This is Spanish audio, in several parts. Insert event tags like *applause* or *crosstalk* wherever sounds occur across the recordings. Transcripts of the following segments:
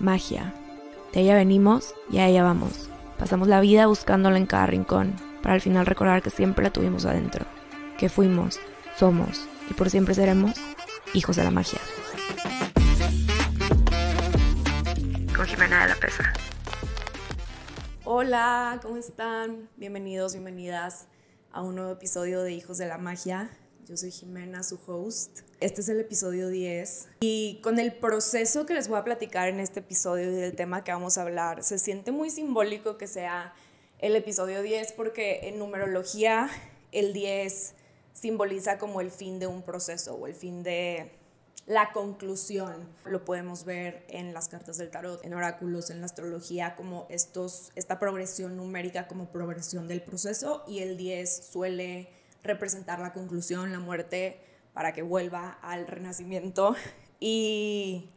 magia. De ella venimos y a ella vamos. Pasamos la vida buscándola en cada rincón, para al final recordar que siempre la tuvimos adentro, que fuimos, somos y por siempre seremos hijos de la magia. Con Jimena de la Pesa. Hola, ¿cómo están? Bienvenidos, bienvenidas a un nuevo episodio de Hijos de la Magia. Yo soy Jimena, su host. Este es el episodio 10 y con el proceso que les voy a platicar en este episodio y del tema que vamos a hablar, se siente muy simbólico que sea el episodio 10 porque en numerología el 10 simboliza como el fin de un proceso o el fin de la conclusión. Lo podemos ver en las cartas del tarot, en oráculos, en la astrología, como estos, esta progresión numérica como progresión del proceso y el 10 suele representar la conclusión, la muerte, para que vuelva al renacimiento. *laughs* Y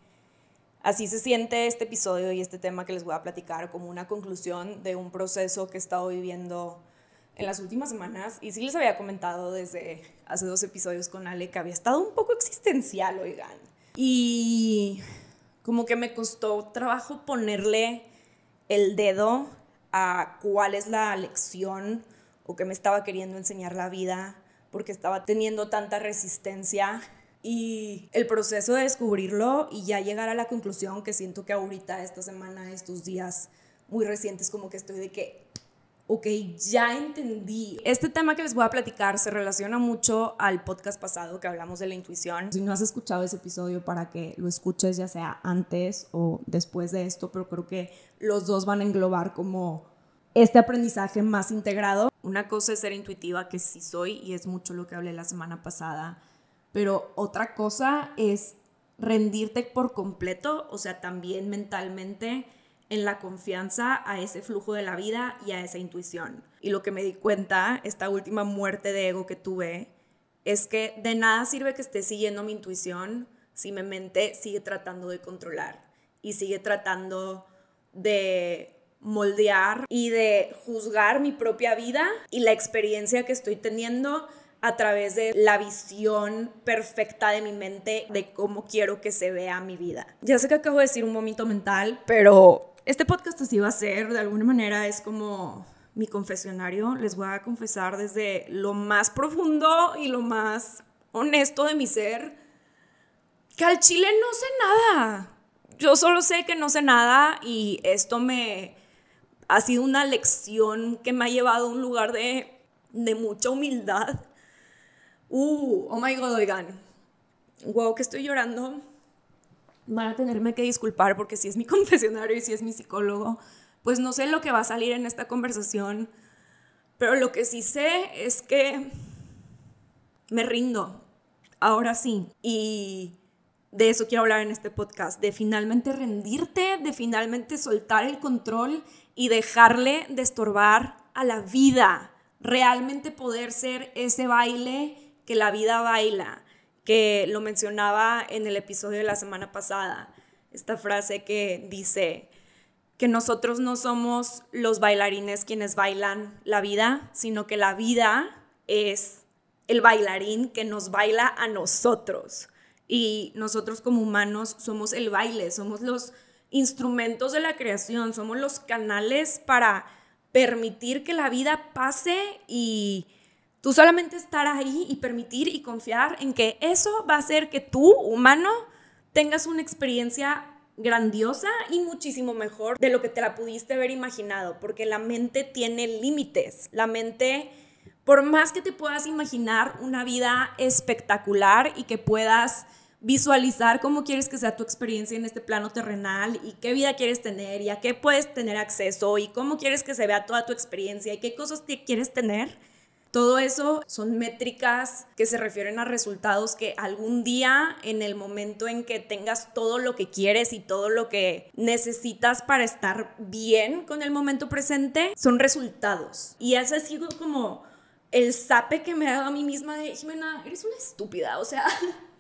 así se siente este episodio y este tema que les voy a platicar como una conclusión de un proceso que he estado viviendo en las últimas semanas. Y sí les había comentado desde hace dos episodios con Ale que había estado un poco existencial, oigan. Y como que me costó trabajo ponerle el dedo a cuál es la lección o que me estaba queriendo enseñar la vida porque estaba teniendo tanta resistencia y el proceso de descubrirlo y ya llegar a la conclusión que siento que ahorita, esta semana, estos días muy recientes, como que estoy de que, ok, ya entendí. Este tema que les voy a platicar se relaciona mucho al podcast pasado que hablamos de la intuición. Si no has escuchado ese episodio para que lo escuches ya sea antes o después de esto, pero creo que los dos van a englobar como este aprendizaje más integrado. Una cosa es ser intuitiva, que sí soy, y es mucho lo que hablé la semana pasada, pero otra cosa es rendirte por completo, o sea, también mentalmente en la confianza a ese flujo de la vida y a esa intuición. Y lo que me di cuenta, esta última muerte de ego que tuve, es que de nada sirve que esté siguiendo mi intuición si mi mente sigue tratando de controlar y sigue tratando de moldear y de juzgar mi propia vida y la experiencia que estoy teniendo a través de la visión perfecta de mi mente de cómo quiero que se vea mi vida. Ya sé que acabo de decir un momento mental, pero este podcast así va a ser, de alguna manera es como mi confesionario, les voy a confesar desde lo más profundo y lo más honesto de mi ser, que al chile no sé nada. Yo solo sé que no sé nada y esto me ha sido una lección que me ha llevado a un lugar de, de mucha humildad. Uh, oh my god, oigan, wow, que estoy llorando. Van a tenerme que disculpar porque si es mi *laughs* confesionario y si es mi psicólogo, pues no sé lo que va a salir en esta conversación, pero lo que sí sé es que me rindo, ahora sí, y de eso quiero hablar en este podcast, de finalmente rendirte, de finalmente soltar el control y dejarle de estorbar a la vida, realmente poder ser ese baile que la vida baila, que lo mencionaba en el episodio de la semana pasada, esta frase que dice que nosotros no somos los bailarines quienes bailan la vida, sino que la vida es el bailarín que nos baila a nosotros y nosotros como humanos somos el baile, somos los instrumentos de la creación, somos los canales para permitir que la vida pase y tú solamente estar ahí y permitir y confiar en que eso va a hacer que tú, humano, tengas una experiencia grandiosa y muchísimo mejor de lo que te la pudiste haber imaginado, porque la mente tiene límites, la mente por más que te puedas imaginar una vida espectacular y que puedas visualizar cómo quieres que sea tu experiencia en este plano terrenal y qué vida quieres tener y a qué puedes tener acceso y cómo quieres que se vea toda tu experiencia y qué cosas te quieres tener. Todo eso son métricas que se refieren a resultados que algún día, en el momento en que tengas todo lo que quieres y todo lo que necesitas para estar bien con el momento presente, son resultados. Y ha es como el sape que me ha dado a mí misma de Jimena, eres una estúpida, o sea,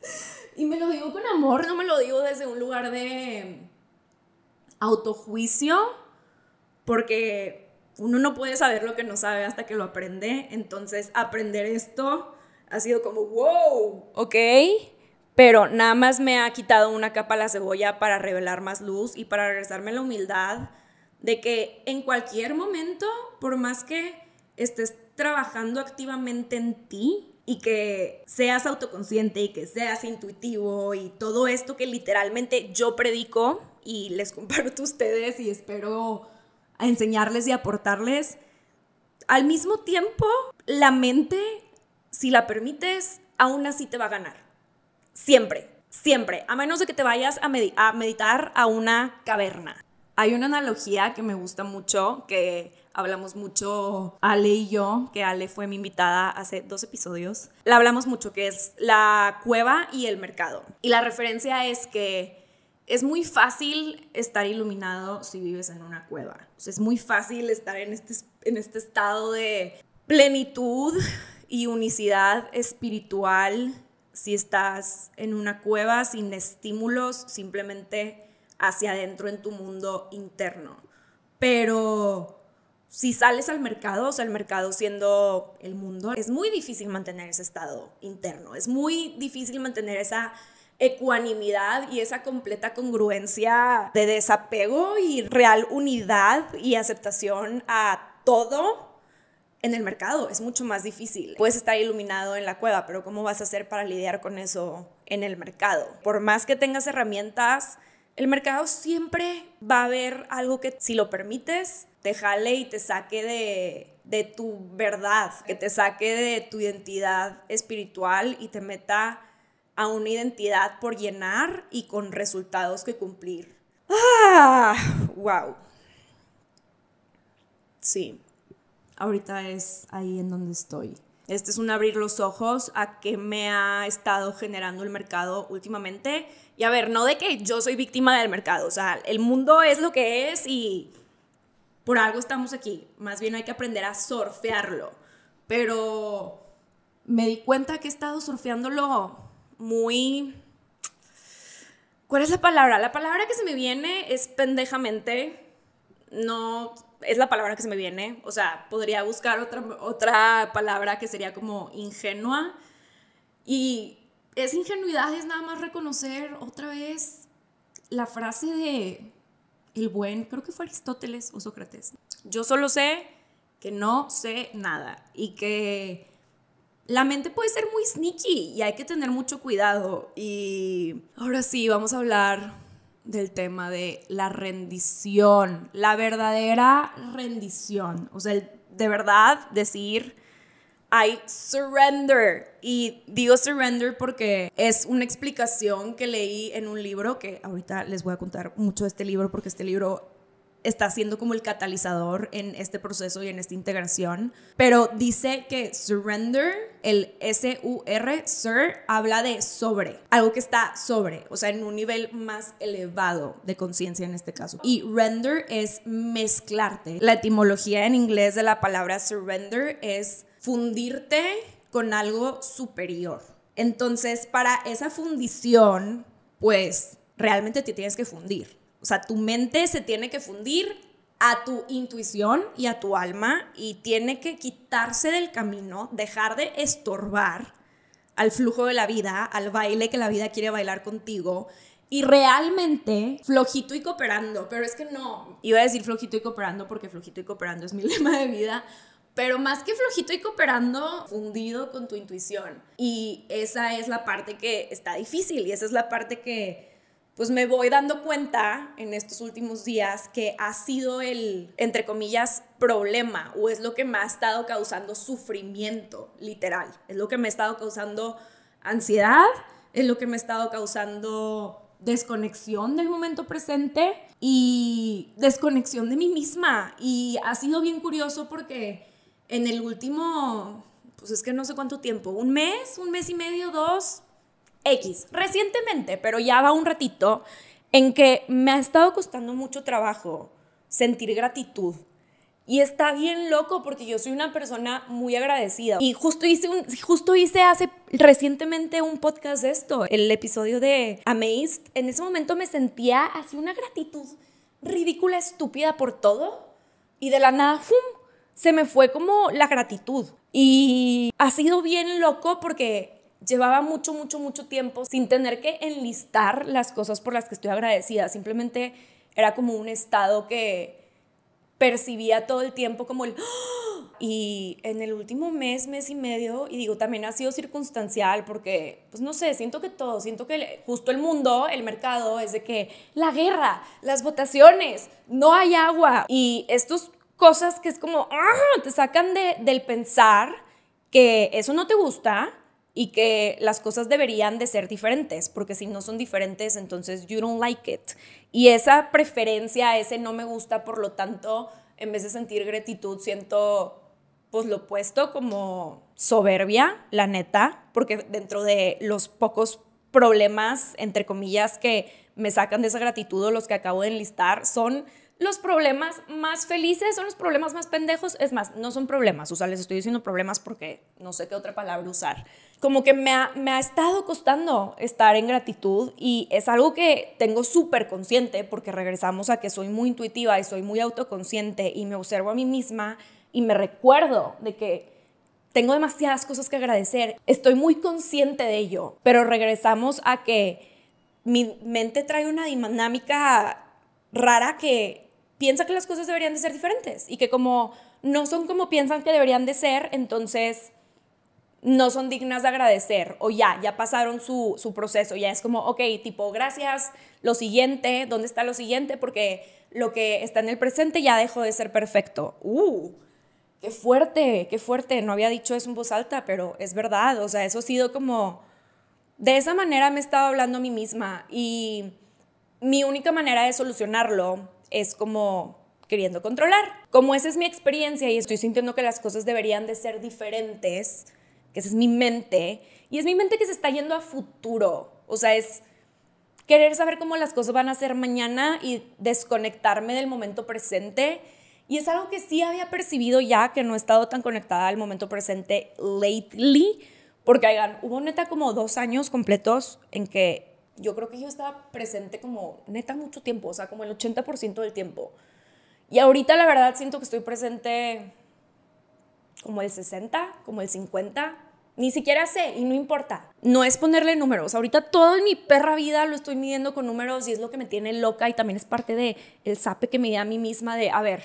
*laughs* y me lo digo con amor, no me lo digo desde un lugar de autojuicio, porque uno no puede saber lo que no sabe hasta que lo aprende, entonces aprender esto ha sido como, wow, ok, pero nada más me ha quitado una capa a la cebolla para revelar más luz y para regresarme la humildad de que en cualquier momento, por más que estés trabajando activamente en ti y que seas autoconsciente y que seas intuitivo y todo esto que literalmente yo predico y les comparto a ustedes y espero enseñarles y aportarles. Al mismo tiempo, la mente, si la permites, aún así te va a ganar. Siempre, siempre, a menos de que te vayas a, a meditar a una caverna. Hay una analogía que me gusta mucho que hablamos mucho Ale y yo, que Ale fue mi invitada hace dos episodios. La hablamos mucho, que es la cueva y el mercado. Y la referencia es que es muy fácil estar iluminado si vives en una cueva. es muy fácil estar en este, en este estado de plenitud y unicidad espiritual si estás en una cueva sin estímulos, simplemente hacia adentro en tu mundo interno. Pero si sales al mercado, o sea, el mercado siendo el mundo, es muy difícil mantener ese estado interno, es muy difícil mantener esa ecuanimidad y esa completa congruencia de desapego y real unidad y aceptación a todo en el mercado. Es mucho más difícil. Puedes estar iluminado en la cueva, pero ¿cómo vas a hacer para lidiar con eso en el mercado? Por más que tengas herramientas, el mercado siempre va a haber algo que si lo permites te jale y te saque de, tu verdad, que te saque de tu identidad espiritual y te meta a una identidad por llenar y con resultados que cumplir. ¡Ah! ¡Wow! Sí, ahorita es ahí en donde estoy. Este es un abrir los ojos a qué me ha estado generando el mercado últimamente. Y a ver, no de que yo soy víctima del mercado, o sea, el mundo es lo que es y por algo estamos aquí, más bien hay que aprender a surfearlo. Pero me di cuenta que he estado surfeándolo muy... ¿Cuál es la palabra? La palabra que se me viene es pendejamente. No, es la palabra que se me viene. O sea, podría buscar otra, otra palabra que sería como ingenua. Y esa ingenuidad es nada más reconocer otra vez la frase de el buen, creo que fue Aristóteles o Sócrates. Yo solo sé que no sé nada y que la mente puede ser muy sneaky y hay que tener mucho cuidado. Y ahora sí, vamos a hablar del tema de la rendición, la verdadera rendición. O sea, de verdad decir I surrender. Y digo surrender porque es una explicación que leí en un libro que ahorita les voy a contar mucho de este libro porque este libro está siendo como el catalizador en este proceso y en esta integración. Pero dice que surrender, el S-U-R, sir, habla de sobre, algo que está sobre, o sea, en un nivel más elevado de conciencia en este caso. Y render es mezclarte. La etimología en inglés de la palabra surrender es fundirte con algo superior. Entonces, para esa fundición, pues realmente te tienes que fundir. O sea, tu mente se tiene que fundir a tu intuición y a tu alma y tiene que quitarse del camino, dejar de estorbar al flujo de la vida, al baile que la vida quiere bailar contigo y realmente flojito y cooperando, pero es que no, iba a decir flojito y cooperando porque flojito y cooperando es mi *laughs* lema de vida, pero más que flojito y cooperando, fundido con tu intuición. Y esa es la parte que está difícil y esa es la parte que pues me voy dando cuenta en estos últimos días que ha sido el, entre comillas, problema o es lo que me ha estado causando sufrimiento, literal. Es lo que me ha estado causando ansiedad, es lo que me ha estado causando desconexión del momento presente y desconexión de mí misma. Y ha sido bien curioso porque en el último, pues es que no sé cuánto tiempo, un mes, un mes y medio, dos, X, recientemente, pero ya va un ratito, en que me ha estado costando mucho trabajo sentir gratitud. Y está bien loco porque yo soy una persona muy agradecida. Y justo hice, un, justo hice hace recientemente un podcast de esto, el episodio de Amazed. En ese momento me sentía así una gratitud ridícula, estúpida por todo. Y de la nada, ¡fum! se me fue como la gratitud. Y ha sido bien loco porque llevaba mucho, mucho, mucho tiempo sin tener que enlistar las cosas por las que estoy agradecida. Simplemente era como un estado que percibía todo el tiempo como el... ¡Ah!". Y en el último mes, mes y medio, y digo, también ha sido circunstancial porque, pues no sé, siento que todo, siento que justo el mundo, el mercado, es de que la guerra, las votaciones, no hay agua. Y estos cosas que es como, ¡ah! te sacan de, del pensar que eso no te gusta y que las cosas deberían de ser diferentes, porque si no son diferentes, entonces you don't like it. Y esa preferencia, ese no me gusta, por lo tanto, en vez de sentir gratitud, siento pues lo opuesto como soberbia, la neta, porque dentro de los pocos problemas, entre comillas, que me sacan de esa gratitud o los que acabo de enlistar, son los problemas más felices son los problemas más pendejos. Es más, no son problemas. O sea, les estoy diciendo problemas porque no sé qué otra palabra usar. Como que me ha, me ha estado costando estar en gratitud y es algo que tengo súper consciente porque regresamos a que soy muy intuitiva y soy muy autoconsciente y me observo a mí misma y me recuerdo de que tengo demasiadas cosas que agradecer. Estoy muy consciente de ello, pero regresamos a que mi mente trae una dinámica rara que piensa que las cosas deberían de ser diferentes y que como no son como piensan que deberían de ser, entonces no son dignas de agradecer o ya, ya pasaron su, su proceso, ya es como, ok, tipo, gracias, lo siguiente, ¿dónde está lo siguiente? Porque lo que está en el presente ya dejó de ser perfecto. ¡Uh! ¡Qué fuerte! ¡Qué fuerte! No había dicho eso en voz alta, pero es verdad, o sea, eso ha sido como... De esa manera me he estado hablando a mí misma y mi única manera de solucionarlo es como queriendo controlar. Como esa es mi experiencia y estoy sintiendo que las cosas deberían de ser diferentes, que esa es mi mente, y es mi mente que se está yendo a futuro, o sea, es querer saber cómo las cosas van a ser mañana y desconectarme del momento presente. Y es algo que sí había percibido ya, que no he estado tan conectada al momento presente lately, porque, oigan, hubo neta como dos años completos en que yo creo que yo estaba presente como neta mucho tiempo, o sea, como el 80% del tiempo. Y ahorita la verdad siento que estoy presente como el 60, como el 50, ni siquiera sé y no importa. No es ponerle números. Ahorita todo mi perra vida lo estoy midiendo con números y es lo que me tiene loca y también es parte de el sape que me da a mí misma de, a ver,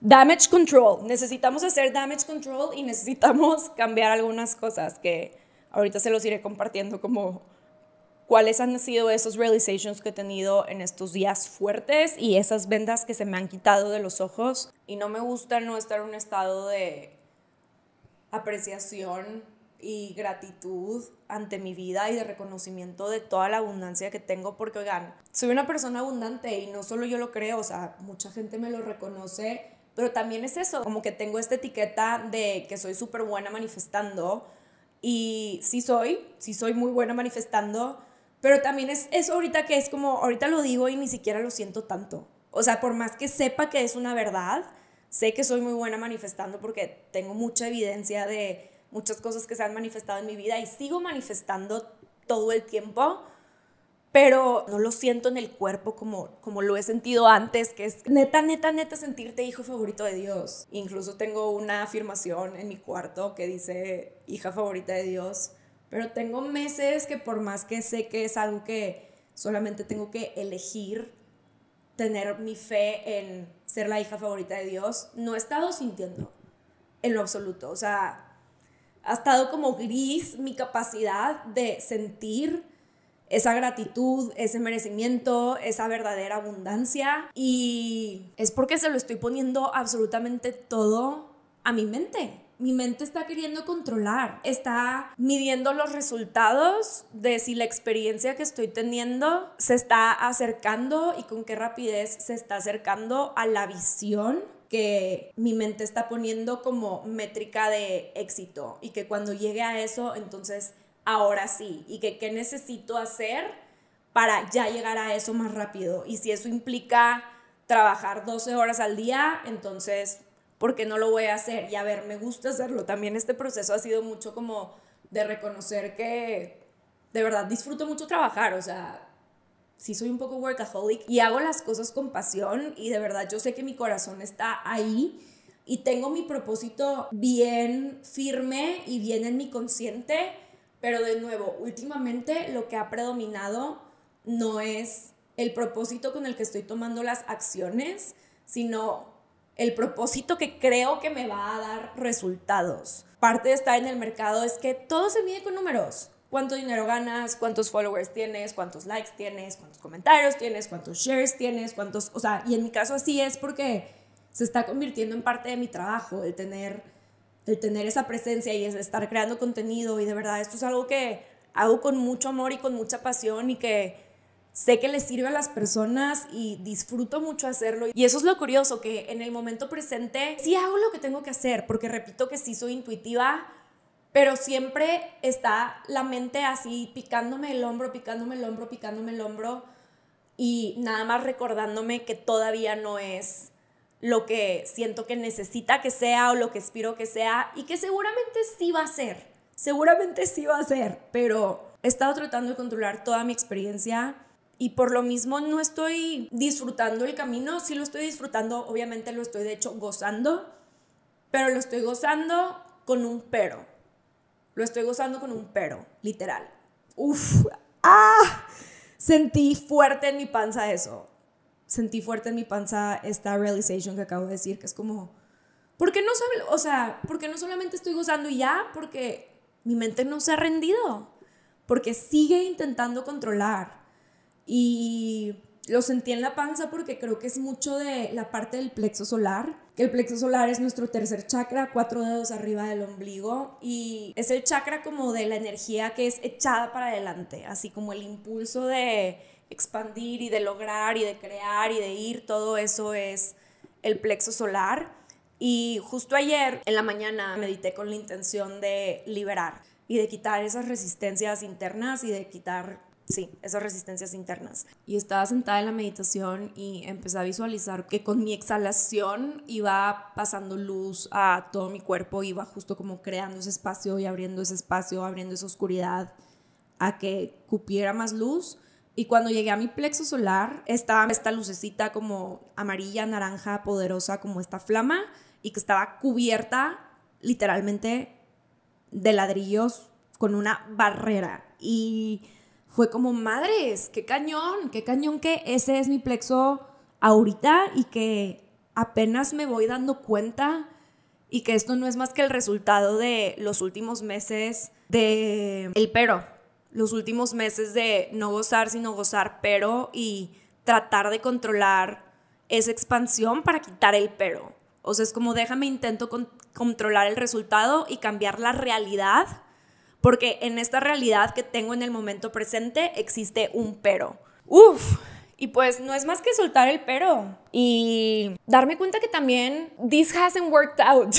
damage control. Necesitamos hacer damage control y necesitamos *laughs* cambiar algunas cosas que ahorita se los iré compartiendo como cuáles han sido esos realizations que he tenido en estos días fuertes y esas vendas que se me han quitado de los ojos. Y no me gusta no estar en un estado de apreciación y gratitud ante mi vida y de reconocimiento de toda la abundancia que tengo, porque oigan, soy una persona abundante y no solo yo lo creo, o sea, mucha gente me lo reconoce, pero también es eso, como que tengo esta etiqueta de que soy súper buena manifestando y sí soy, sí soy muy buena manifestando, pero también es, es ahorita que es como, ahorita lo digo y ni siquiera lo siento tanto. O sea, por más que sepa que es una verdad, sé que soy muy buena manifestando porque tengo mucha evidencia de muchas cosas que se han manifestado en mi vida y sigo manifestando todo el tiempo, pero no lo siento en el cuerpo como, como lo he sentido antes, que es neta, neta, neta sentirte hijo favorito de Dios. Incluso tengo una afirmación en mi cuarto que dice hija favorita de Dios pero tengo meses que por más que sé que es algo que solamente tengo que elegir, tener mi fe en ser la hija favorita de Dios, no he estado sintiendo en lo absoluto. O sea, ha estado como gris mi capacidad de sentir esa gratitud, ese merecimiento, esa verdadera abundancia. Y es porque se lo estoy poniendo absolutamente todo a mi mente mi mente está queriendo controlar, está midiendo los resultados de si la experiencia que estoy teniendo se está acercando y con qué rapidez se está acercando a la visión que mi mente está poniendo como métrica de éxito y que cuando llegue a eso, entonces ahora sí, y que qué necesito hacer para ya llegar a eso más rápido. Y si eso implica trabajar 12 horas al día, entonces porque no lo voy a hacer. Y a ver, me gusta hacerlo. También este proceso ha sido mucho como de reconocer que de verdad disfruto mucho trabajar, o sea, sí soy un poco workaholic y hago las cosas con pasión y de verdad yo sé que mi corazón está ahí y tengo mi propósito bien firme y bien en mi consciente, pero de nuevo, últimamente lo que ha predominado no es el propósito con el que estoy tomando las acciones, sino el propósito que creo que me va a dar resultados. Parte de estar en el mercado es que todo se mide con números. Cuánto dinero ganas, cuántos followers tienes, cuántos likes tienes, cuántos comentarios tienes, cuántos shares tienes, cuántos, o sea, y en mi caso así es porque se está convirtiendo en parte de mi trabajo el tener el tener esa presencia y estar creando contenido y de verdad esto es algo que hago con mucho amor y con mucha pasión y que sé que les sirve a las personas y disfruto mucho hacerlo. Y eso es lo curioso, que en el momento presente sí hago lo que tengo que hacer, porque repito que sí soy intuitiva, pero siempre está la mente así picándome el hombro, picándome el hombro, picándome el hombro y nada más recordándome que todavía no es lo que siento que necesita que sea o lo que espero que sea y que seguramente sí va a ser, seguramente sí va a ser, pero he estado tratando de controlar toda mi experiencia y por lo mismo no estoy disfrutando el camino, sí lo estoy disfrutando, obviamente lo estoy de hecho gozando, pero lo estoy gozando con un pero. Lo estoy gozando con un pero, literal. Uf, ah, sentí fuerte en mi panza eso. Sentí fuerte en mi panza esta realization que acabo de decir, que es como, ¿por qué no, o sea, porque no solamente estoy gozando y ya? Porque mi mente no se ha rendido, porque sigue intentando controlar y lo sentí en la panza porque creo que es mucho de la parte del plexo solar, que el plexo solar es nuestro tercer chakra, cuatro dedos arriba del ombligo, y es el chakra como de la energía que es echada para adelante, así como el impulso de expandir y de lograr y de crear y de ir, todo eso es el plexo solar. Y justo ayer en la mañana medité con la intención de liberar y de quitar esas resistencias internas y de quitar Sí, esas resistencias internas. Y estaba sentada en la meditación y empecé a visualizar que con mi exhalación iba pasando luz a todo mi cuerpo, iba justo como creando ese espacio y abriendo ese espacio, abriendo esa oscuridad a que cupiera más luz. Y cuando llegué a mi plexo solar, estaba esta lucecita como amarilla, naranja, poderosa, como esta flama, y que estaba cubierta literalmente de ladrillos con una barrera. Y fue como, madres, qué cañón, qué cañón que ese es mi plexo ahorita y que apenas me voy dando cuenta y que esto no es más que el resultado de los últimos meses de el pero, los últimos meses de no gozar sino gozar pero y tratar de controlar esa expansión para quitar el pero. O sea, es como déjame intento controlar el resultado y cambiar la realidad porque en esta realidad que tengo en el momento presente existe un pero. Uf, y pues no es más que soltar el pero y darme cuenta que también this hasn't worked out.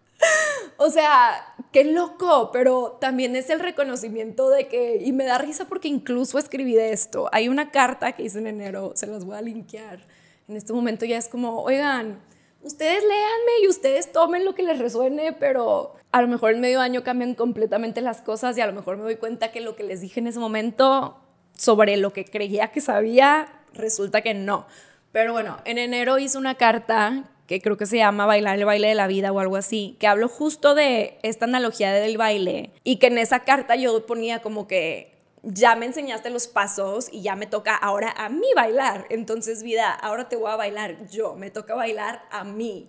*laughs* o sea, qué loco, pero también es el reconocimiento de que, y me da risa porque incluso escribí de esto. Hay una carta que hice en enero, se las voy a linkear. En este momento ya es como, oigan, ustedes léanme y ustedes tomen lo que les resuene, pero a lo mejor en medio año cambian completamente las cosas y a lo mejor me doy cuenta que lo que les dije en ese momento sobre lo que creía que sabía, resulta que no. Pero bueno, en enero hice una carta que creo que se llama Bailar el baile de la vida o algo así, que hablo justo de esta analogía del baile y que en esa carta yo ponía como que ya me enseñaste los pasos y ya me toca ahora a mí bailar. Entonces, vida, ahora te voy a bailar yo, me toca bailar a mí.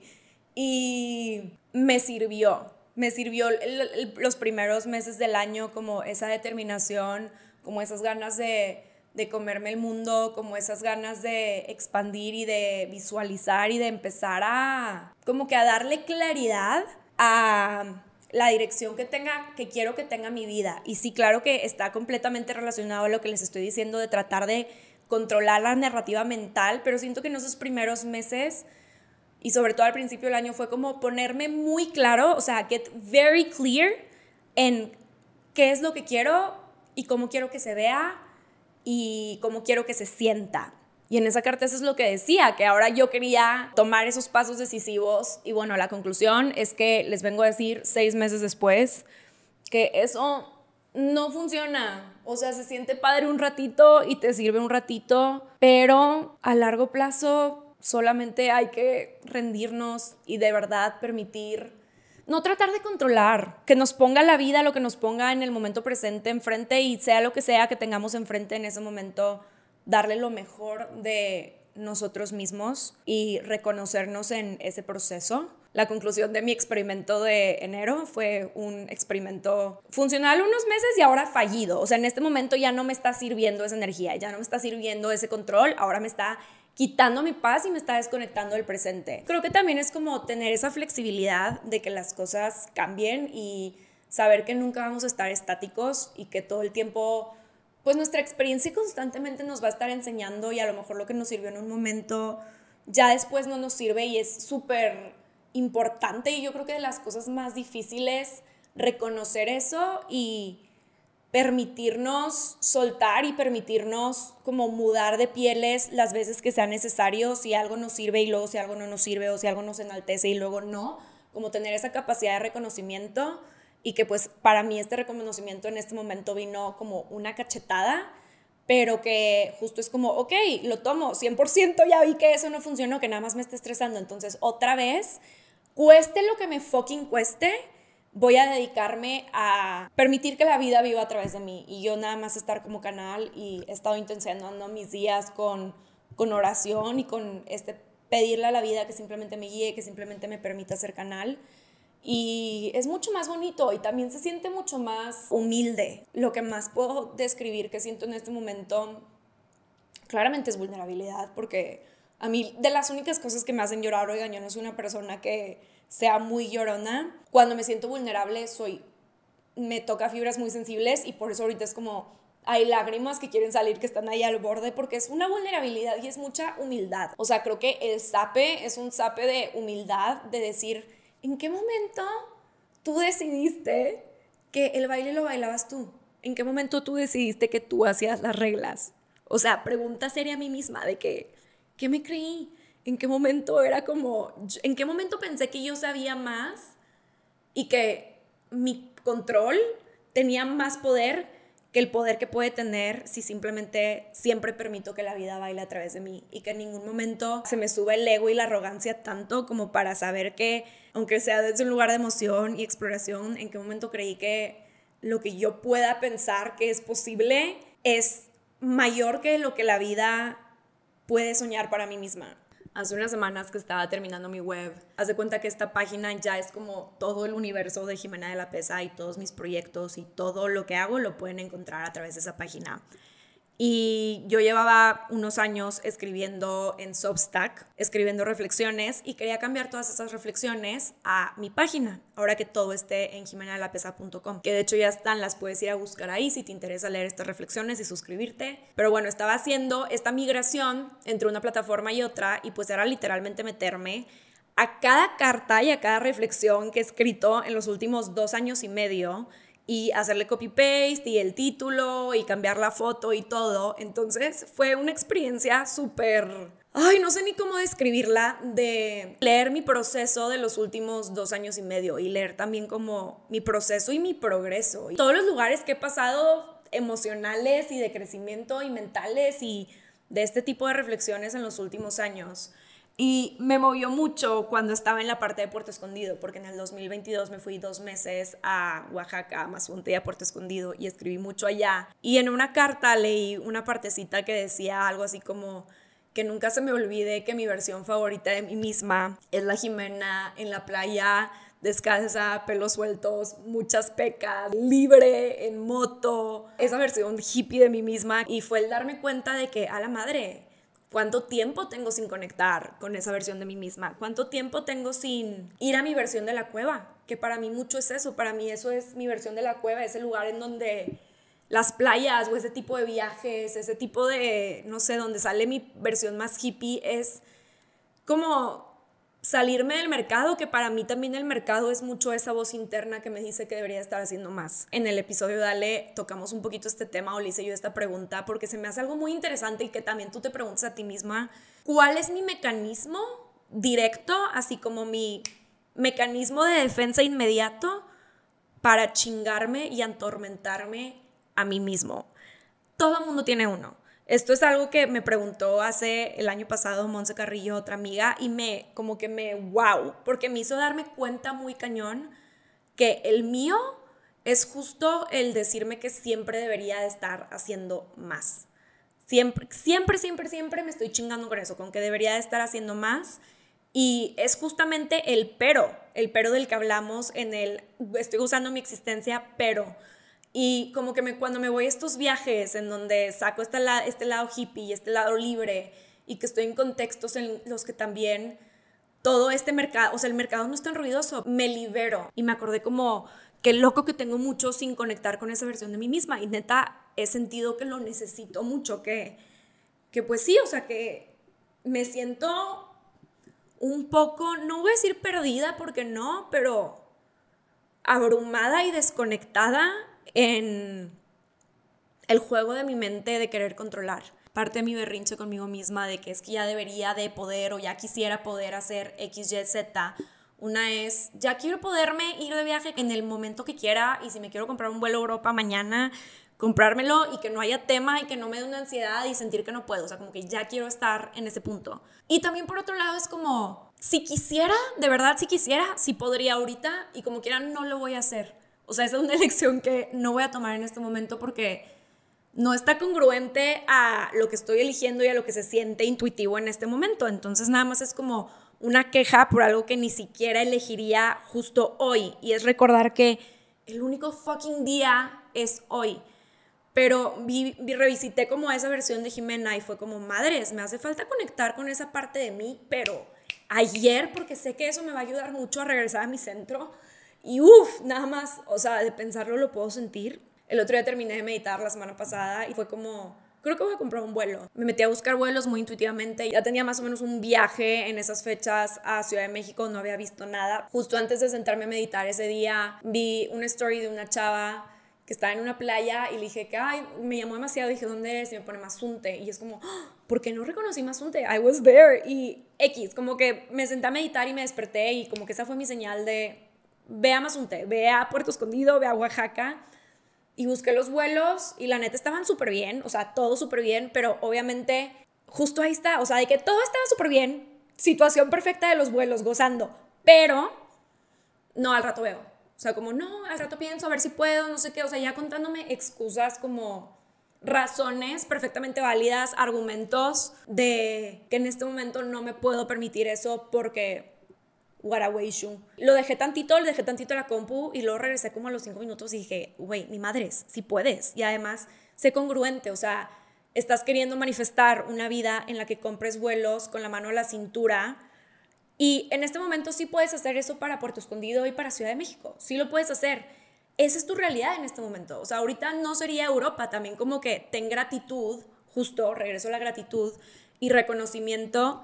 Y me sirvió me sirvió los primeros meses del año como esa determinación, como esas ganas de, comerme el mundo, como esas ganas de expandir y de visualizar y de empezar a como que a darle claridad a la dirección que tenga, que quiero que tenga mi vida. Y sí, claro que está completamente relacionado a lo que les estoy diciendo de tratar de controlar la narrativa mental, pero siento que en esos primeros meses y sobre todo al principio del año fue como ponerme muy claro, o sea, get very clear en qué es lo que quiero y cómo quiero que se vea y cómo quiero que se sienta. Y en esa carta eso es lo que decía, que ahora yo quería tomar esos pasos decisivos y bueno, la conclusión es que les vengo a decir seis meses después que eso no funciona. O sea, se siente padre un ratito y te sirve un ratito, pero a largo plazo solamente hay que rendirnos y de verdad permitir, no tratar de controlar, que nos ponga la vida, lo que nos ponga en el momento presente enfrente y sea lo que sea que tengamos enfrente en ese momento, darle lo mejor de nosotros mismos y reconocernos en ese proceso. La conclusión de mi experimento de enero fue un experimento funcional unos meses y ahora fallido. O sea, en este momento ya no me está sirviendo esa energía, ya no me está sirviendo ese control, ahora me está quitando mi paz y me está desconectando del presente. Creo que también es como tener esa flexibilidad de que las cosas cambien y saber que nunca vamos a estar estáticos y que todo el tiempo, pues nuestra experiencia constantemente nos va a estar enseñando y a lo mejor lo que nos sirvió en un momento ya después no nos sirve y es súper importante y yo creo que de las cosas más difíciles reconocer eso y permitirnos soltar y permitirnos como mudar de pieles las veces que sea necesario, si algo nos sirve y luego si algo no nos sirve o si algo nos enaltece y luego no, como tener esa capacidad de reconocimiento y que pues para mí este reconocimiento en este momento vino como una cachetada, pero que justo es como, ok, lo tomo, 100% ya vi que eso no funcionó, que nada más me está estresando, entonces otra vez, cueste lo que me fucking cueste, voy a dedicarme a permitir que la vida viva a través de mí y yo nada más estar como canal y he estado intencionando mis días con, oración y con este pedirle a la vida que simplemente me guíe, que simplemente me permita ser canal. Y es mucho más bonito y también se siente mucho más humilde. Lo que más puedo describir que siento en este momento claramente es vulnerabilidad, porque a mí de las únicas cosas que me hacen llorar, hoy engañar no soy una persona que sea muy llorona. Cuando me siento vulnerable, soy, me toca fibras muy sensibles y por eso ahorita es como, hay lágrimas que quieren salir, que están ahí al borde, porque es una vulnerabilidad y es mucha humildad. O sea, creo que el sape es un sape de humildad, de decir, ¿en qué momento tú decidiste que el baile lo bailabas tú? ¿En qué momento tú decidiste que tú hacías las reglas? O sea, pregunta seria a mí misma de que, ¿qué me creí? en qué momento era como, en qué momento pensé que yo sabía más y que mi control tenía más poder que el poder que puede tener si simplemente siempre permito que la vida baile a través de mí y que en ningún momento se me sube el ego y la arrogancia tanto como para saber que, aunque sea desde un lugar de emoción y exploración, en qué momento creí que lo que yo pueda pensar que es posible es mayor que lo que la vida puede soñar para mí misma hace unas semanas que estaba terminando mi web, haz de cuenta que esta página ya es como todo el universo de Jimena de la Pesa y todos mis proyectos y todo lo que hago lo pueden encontrar a través de esa página. Y yo llevaba unos años escribiendo en Substack, escribiendo reflexiones y quería cambiar todas esas reflexiones a mi página, ahora que todo esté en jimenalapesa.com, que de hecho ya están, las puedes ir a buscar ahí si te interesa leer estas reflexiones y suscribirte. Pero bueno, estaba haciendo esta migración entre una plataforma y otra y pues era literalmente meterme a cada carta y a cada reflexión que he escrito en los últimos dos años y medio y hacerle copy-paste y el título y cambiar la foto y todo. Entonces fue una experiencia súper... Ay, no sé ni cómo describirla, de leer mi proceso de los últimos dos años y medio y leer también como mi proceso y mi progreso. Y todos los lugares que he pasado emocionales y de crecimiento y mentales y de este tipo de reflexiones en los últimos años. Y me movió mucho cuando estaba en la parte de Puerto Escondido, porque en el 2022 me fui dos meses a Oaxaca, a Mazunte y a Puerto Escondido y escribí mucho allá. Y en una carta leí una partecita que decía algo así como que nunca se me olvide que mi versión favorita de mí misma es la Jimena en la playa, descansa, pelos sueltos, muchas pecas, libre, en moto, esa versión hippie de mí misma. Y fue el darme cuenta de que a la madre, ¿Cuánto tiempo tengo sin conectar con esa versión de mí misma? ¿Cuánto tiempo tengo sin ir a mi versión de la cueva? Que para mí mucho es eso, para mí eso es mi versión de la cueva, ese lugar en donde las playas o ese tipo de viajes, ese tipo de, no sé, donde sale mi versión más hippie, es como salirme del mercado, que para mí también el mercado es mucho esa voz interna que me dice que debería estar haciendo más. En el episodio Dale tocamos un poquito este tema o le hice yo esta pregunta porque se me hace algo muy interesante y que también tú te preguntas a ti misma, ¿cuál es mi mecanismo directo, así como mi mecanismo de defensa inmediato para chingarme y atormentarme a mí mismo? Todo el mundo tiene uno. Esto es algo que me preguntó hace el año pasado Monse Carrillo, otra amiga, y me, como que me, wow, porque me hizo darme cuenta muy cañón que el mío es justo el decirme que siempre debería de estar haciendo más. Siempre, siempre, siempre, siempre me estoy chingando con eso, con que debería de estar haciendo más. Y es justamente el pero, el pero del que hablamos en el, estoy usando mi existencia, pero y como que me, cuando me voy a estos viajes en donde saco este, lado hippie y este lado libre y que estoy en contextos en los que también todo este mercado, o sea, el mercado no es tan ruidoso, me libero. Y me acordé como, qué loco que tengo mucho sin conectar con esa versión de mí misma. Y neta, he sentido que lo necesito mucho, que, que pues sí, o sea, que me siento un poco, no voy a decir perdida porque no, pero abrumada y desconectada en el juego de mi mente de querer controlar. Parte de mi berrinche conmigo misma de que es que ya debería de poder o ya quisiera poder hacer X, Y, Z. Una es, ya quiero poderme ir de viaje en el momento que quiera y si me quiero comprar un vuelo a Europa mañana, comprármelo y que no haya tema y que no me dé una ansiedad y sentir que no puedo. O sea, como que ya quiero estar en ese punto. Y también por otro lado es como, si quisiera, de verdad si quisiera, si podría ahorita y como quiera no lo voy a hacer o sea, esa es una *laughs* elección que no voy a tomar en este momento porque no está congruente a lo que estoy eligiendo y a lo que se siente intuitivo en este momento. Entonces nada más es como una queja por algo que ni siquiera elegiría justo hoy. Y es recordar que el único fucking día es hoy. Pero revisité como esa versión de Jimena y fue como, madres, me hace falta conectar con esa parte de mí, pero ayer, porque sé que eso me va a ayudar mucho a regresar a mi centro y uff, nada más, o sea, de pensarlo lo puedo sentir. El otro día terminé de meditar la semana pasada y fue como, creo que voy a comprar un vuelo. Me metí a buscar vuelos muy intuitivamente. Ya tenía más o menos un viaje en esas fechas a Ciudad de México, no había visto nada. Justo antes de sentarme a meditar ese día, vi una story de una chava que estaba en una playa y le dije que, ay, me llamó demasiado, dije, ¿dónde es? Y me pone Mazunte. Y es como, ah, ¿por qué no reconocí Mazunte? I was there. Y X, como que me senté a meditar y me desperté y como que esa fue mi señal de, ve a Mazunte, ve a Puerto Escondido, ve a Oaxaca. Y busqué los vuelos y la neta estaban súper bien, o sea, todo súper bien, pero obviamente justo ahí está, o sea, de que todo estaba súper bien, situación perfecta de los vuelos, gozando, pero no, al rato veo. O sea, como no, al rato pienso a ver si puedo, no sé qué, o sea, ya contándome excusas como razones perfectamente válidas, argumentos de que en este momento no me puedo permitir eso porque lo dejé tantito, lo dejé tantito la compu y luego regresé como a los cinco minutos y dije, güey, mi madre, si puedes. Y además, sé congruente, o sea, estás queriendo manifestar una vida en la que compres vuelos con la mano a la cintura. Y en este momento sí puedes hacer eso para Puerto Escondido y para Ciudad de México. Sí lo puedes hacer. Esa es tu realidad en este momento. O sea, ahorita no sería Europa, también como que ten gratitud, justo regreso a la gratitud y reconocimiento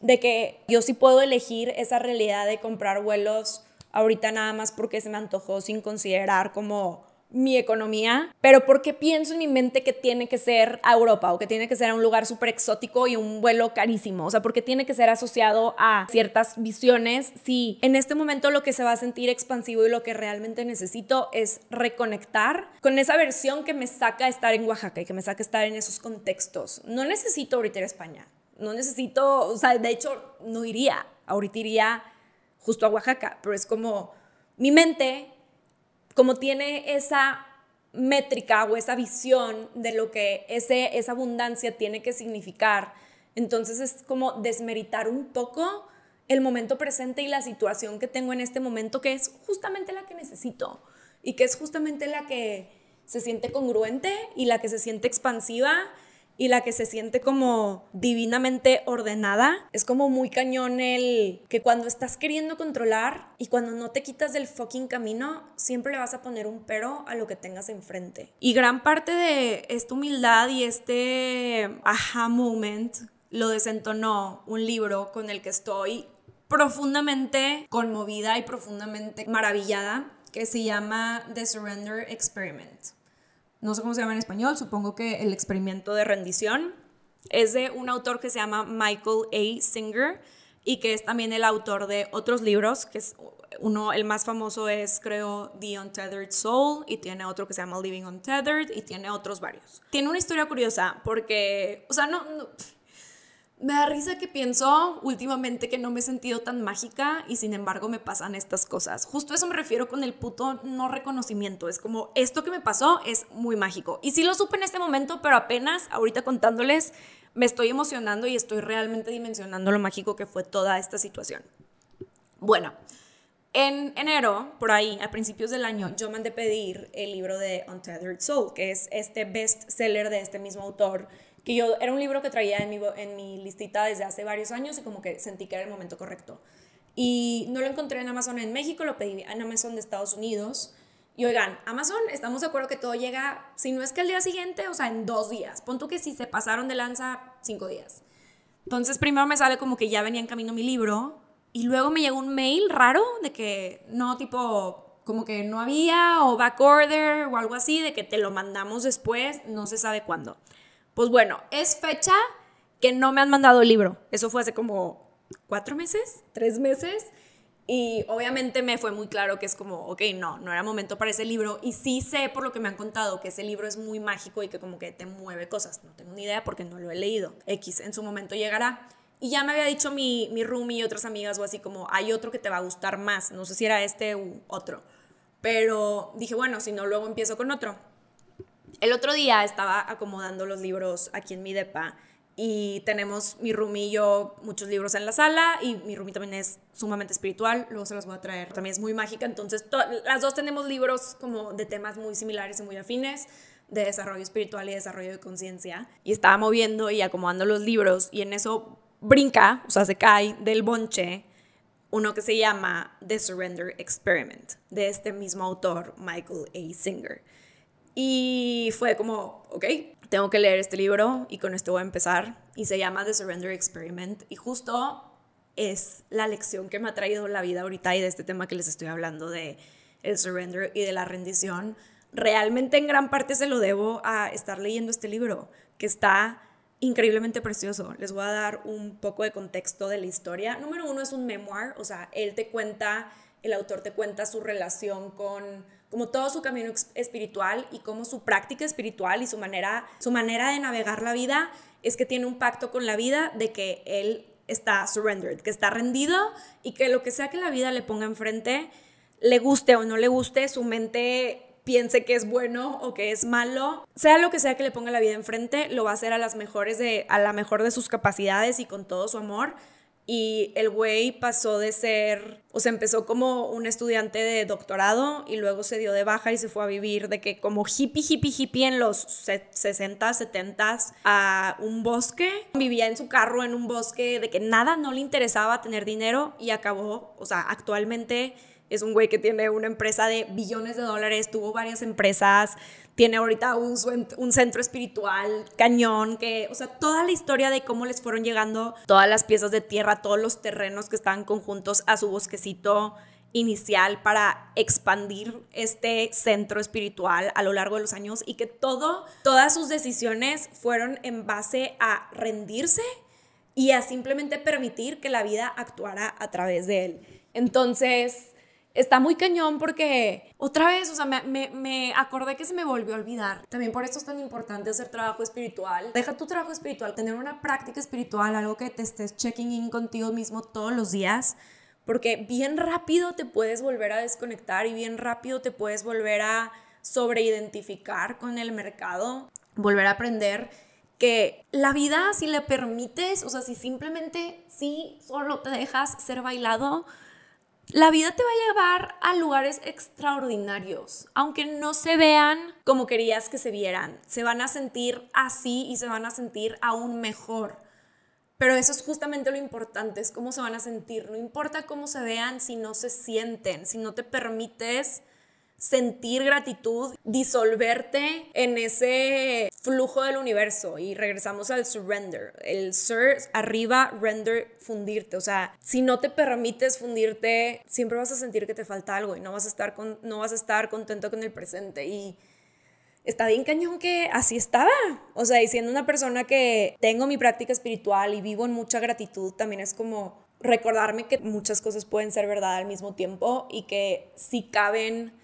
de que yo sí puedo elegir esa realidad de comprar vuelos ahorita nada más porque se me antojó sin considerar como mi economía, pero porque pienso en mi mente que tiene que ser a Europa o que tiene que ser a un lugar súper exótico y un vuelo carísimo, o sea, porque tiene que ser asociado a ciertas visiones. Si en este momento lo que se va a sentir expansivo y lo que realmente necesito es reconectar con esa versión que me saca estar en Oaxaca y que me saca estar en esos contextos. No necesito ahorita ir a España, no necesito, o sea, de hecho no iría, ahorita iría justo a Oaxaca, pero es como mi mente, como tiene esa métrica o esa visión de lo que ese, esa abundancia tiene que significar, entonces es como desmeritar un poco el momento presente y la situación que tengo en este momento, que es justamente la que necesito y que es justamente la que se siente congruente y la que se siente expansiva y la que se siente como divinamente ordenada. Es como muy cañón el que cuando estás queriendo controlar y cuando no te quitas del fucking camino, siempre le vas a poner un pero a lo que tengas enfrente. Y gran parte de esta humildad y este aha moment lo desentonó un libro con el que estoy profundamente conmovida y profundamente maravillada que se llama The Surrender Experiment no sé cómo se llama en español, supongo que el experimento de rendición, es de un autor que se llama Michael A. Singer y que es también el autor de otros libros, que es uno, el más famoso es creo The Untethered Soul y tiene otro que se llama Living Untethered y tiene otros varios. Tiene una historia curiosa porque, o sea, no, no me da risa que pienso últimamente que no me he sentido tan mágica y sin embargo me pasan estas cosas. Justo eso me refiero con el puto no reconocimiento. Es como esto que me pasó es muy mágico. Y sí lo supe en este momento, pero apenas ahorita contándoles me estoy emocionando y estoy realmente dimensionando lo mágico que fue toda esta situación. Bueno, en enero, por ahí, a principios del año, yo mandé pedir el libro de Untethered Soul, que es este best seller de este mismo autor que yo era un libro que traía en mi, en mi listita desde hace varios años y como que sentí que era el momento correcto. Y no lo encontré en Amazon en México, lo pedí en Amazon de Estados Unidos. Y oigan, Amazon, estamos de acuerdo que todo llega, si no es que el día siguiente, o sea, en dos días. punto que si se pasaron de lanza, cinco días. Entonces, primero me sale como que ya venía en camino mi libro. Y luego me llegó un mail raro de que no, tipo, como que no había, o back order, o algo así, de que te lo mandamos después, no se sabe cuándo. Pues bueno, es fecha que no me han mandado el libro. Eso fue hace como cuatro meses, tres meses. Y obviamente me fue muy claro que es como, ok, no, no era momento para ese libro. Y sí sé por lo que me han contado que ese libro es muy mágico y que como que te mueve cosas. No tengo ni idea porque no lo he leído. X, en su momento llegará. Y ya me había dicho mi, mi roomie y otras amigas o así como, hay otro que te va a gustar más. No sé si era este u otro. Pero dije, bueno, si no, luego empiezo con otro. El otro día estaba acomodando los libros aquí en mi depa y tenemos mi rumillo muchos libros en la sala y mi Rumi también es sumamente espiritual, luego se los voy a traer, también es muy mágica, entonces las dos tenemos libros como de temas muy similares y muy afines de desarrollo espiritual y desarrollo de conciencia y estaba moviendo y acomodando los libros y en eso brinca, o sea, se cae del bonche uno que se llama The Surrender Experiment de este mismo autor, Michael A. Singer. Y fue como, ok, tengo que leer este libro y con esto voy a empezar. Y se llama The Surrender Experiment. Y justo es la lección que me ha traído la vida ahorita y de este tema que les estoy hablando de el surrender y de la rendición. Realmente en gran parte se lo debo a estar leyendo este libro, que está increíblemente precioso. Les voy a dar un poco de contexto de la historia. Número uno es un memoir, o sea, él te cuenta, el autor te cuenta su relación con como todo su camino espiritual y como su práctica espiritual y su manera, su manera de navegar la vida es que tiene un pacto con la vida de que él está surrendered, que está rendido y que lo que sea que la vida le ponga enfrente, le guste o no le guste, su mente piense que es bueno o que es malo, sea lo que sea que le ponga la vida enfrente, lo va a hacer a las mejores de a la mejor de sus capacidades y con todo su amor y el güey pasó de ser, o sea, empezó como un estudiante de doctorado y luego se dio de baja y se fue a vivir de que como hippie, hippie, hippie en los 60, 70 a un bosque. Vivía en su carro en un bosque de que nada, no le interesaba tener dinero y acabó, o sea, actualmente es un güey que tiene una empresa de billones de dólares, tuvo varias empresas, tiene ahorita un, un, centro espiritual cañón, que, o sea, toda la historia de cómo les fueron llegando todas las piezas de tierra, todos los terrenos que estaban conjuntos a su bosquecito inicial para expandir este centro espiritual a lo largo de los años y que todo, todas sus decisiones fueron en base a rendirse y a simplemente permitir que la vida actuara a través de él. Entonces, está muy cañón porque otra vez, o sea, me, me, acordé que se me volvió a olvidar. También por eso es tan importante hacer trabajo espiritual. Deja tu trabajo espiritual, tener una práctica espiritual, algo que te estés checking in contigo mismo todos los días. Porque bien rápido te puedes volver a desconectar y bien rápido te puedes volver a sobreidentificar con el mercado, volver a aprender que la vida si le permites, o sea, si simplemente, si solo te dejas ser bailado, la vida te va a llevar a lugares extraordinarios, aunque no se vean como querías que se vieran. Se van a sentir así y se van a sentir aún mejor. Pero eso es justamente lo importante, es cómo se van a sentir. No importa cómo se vean si no se sienten, si no te permites sentir gratitud, disolverte en ese flujo del universo y regresamos al surrender, el sur arriba, render, fundirte, o sea, si no te permites fundirte, siempre vas a sentir que te falta algo y no vas a estar, con, no vas a estar contento con el presente y está bien cañón que así estaba. O sea, y siendo una persona que tengo mi práctica espiritual y vivo en mucha gratitud, también es como recordarme que muchas cosas pueden ser verdad al mismo tiempo y que si caben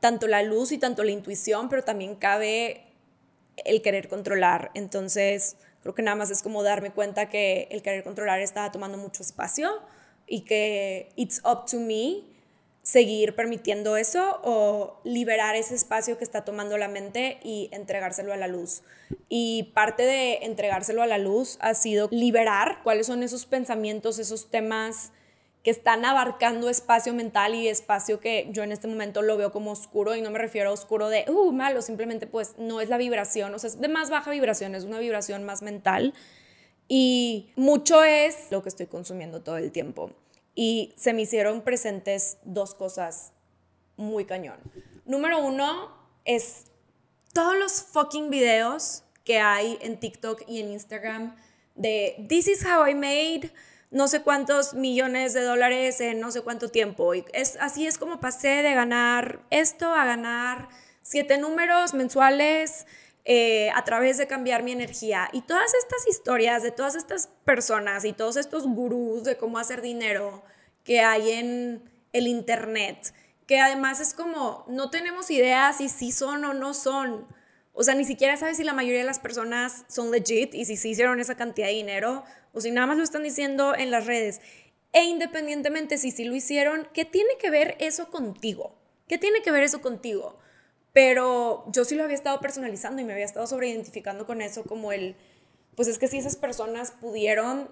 tanto la luz y tanto la intuición, pero también cabe el querer controlar. Entonces, creo que nada más es como darme cuenta que el querer controlar está tomando mucho espacio y que it's up to me seguir permitiendo eso o liberar ese espacio que está tomando la mente y entregárselo a la luz. Y parte de entregárselo a la luz ha sido liberar cuáles son esos pensamientos, esos temas que están abarcando espacio mental y espacio que yo en este momento lo veo como oscuro y no me refiero a oscuro de, uh, malo, simplemente pues no es la vibración, o sea, es de más baja vibración, es una vibración más mental y mucho es lo que estoy consumiendo todo el tiempo. Y se me hicieron presentes dos cosas muy cañón. Número uno es todos los fucking videos que hay en TikTok y en Instagram de This is how I made no sé cuántos millones de dólares en no sé cuánto tiempo. Y es, así es como pasé de ganar esto a ganar siete números mensuales eh, a través de cambiar mi energía. Y todas estas historias de todas estas personas y todos estos gurús de cómo hacer dinero que hay en el Internet, que además es como, no tenemos idea si sí son o no son. O sea, ni siquiera sabes si la mayoría de las personas son legit y si sí hicieron esa cantidad de dinero o si nada más lo están diciendo en las redes. E independientemente si sí lo hicieron, ¿qué tiene que ver eso contigo? ¿Qué tiene que ver eso contigo? Pero yo sí lo había estado personalizando y me había estado sobreidentificando con eso como el, pues es que si esas personas pudieron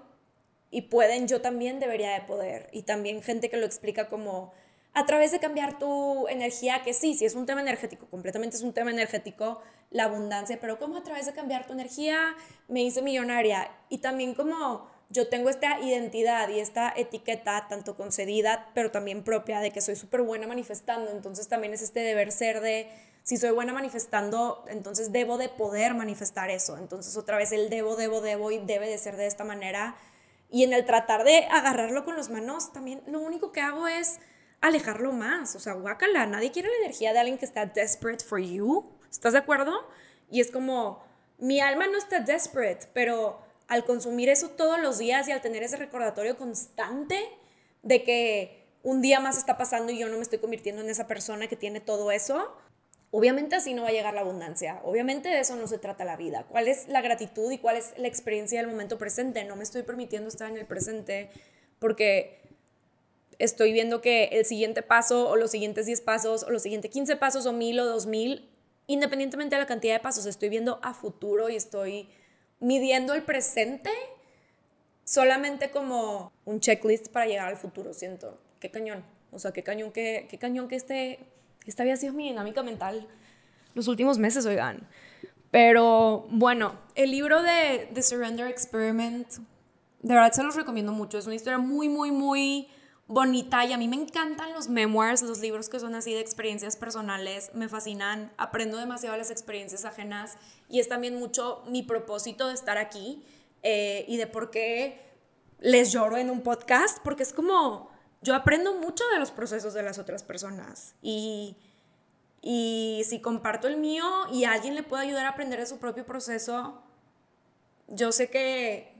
y pueden, yo también debería de poder. Y también gente que lo explica como, a través de cambiar tu energía, que sí, sí es un tema energético, completamente es un tema energético, la abundancia, pero como a través de cambiar tu energía me hice millonaria y también como yo tengo esta identidad y esta etiqueta tanto concedida, pero también propia de que soy súper buena manifestando, entonces también es este deber ser de, si soy buena manifestando, entonces debo de poder manifestar eso, entonces otra vez el debo, debo, debo y debe de ser de esta manera. Y en el tratar de agarrarlo con las manos, también lo único que hago es alejarlo más. O sea, guácala, nadie quiere la energía de alguien que está desperate for you. ¿Estás de acuerdo? Y es como, mi alma no está desperate, pero al consumir eso todos los días y al tener ese recordatorio constante de que un día más está pasando y yo no me estoy convirtiendo en esa persona que tiene todo eso, obviamente así no va a llegar la abundancia. Obviamente de eso no se trata la vida. ¿Cuál es la gratitud y cuál es la experiencia del momento presente? No me estoy permitiendo estar en el presente porque estoy viendo que el siguiente paso o los siguientes 10 pasos o los siguientes 15 pasos o 1000 o 2000, independientemente de la cantidad de pasos, estoy viendo a futuro y estoy midiendo el presente solamente como un checklist para llegar al futuro, siento. Qué cañón. O sea, qué cañón que, qué cañón que este, esta había sido mi dinámica mental los últimos meses, oigan. Pero bueno, el libro de The Surrender Experiment, de verdad se los recomiendo mucho. Es una historia muy, muy, muy bonita y a mí me encantan los memoirs, los libros que son así de experiencias personales, me fascinan, aprendo demasiado las experiencias ajenas y es también mucho mi propósito de estar aquí eh, y de por qué les lloro en un podcast, porque es como yo aprendo mucho de los procesos de las otras personas y, y si comparto el mío y alguien le puede ayudar a aprender de su propio proceso, yo sé que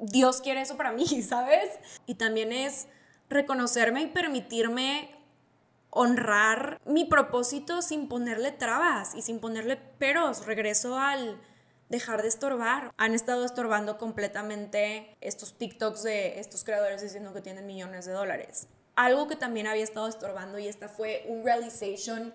Dios quiere eso para mí, *laughs* ¿sabes? Y también es reconocerme y permitirme honrar mi propósito sin ponerle trabas y sin ponerle peros. Regreso al dejar de estorbar. Han estado estorbando completamente estos TikToks de estos creadores diciendo que tienen millones de dólares. Algo que también había estado estorbando y esta fue un realization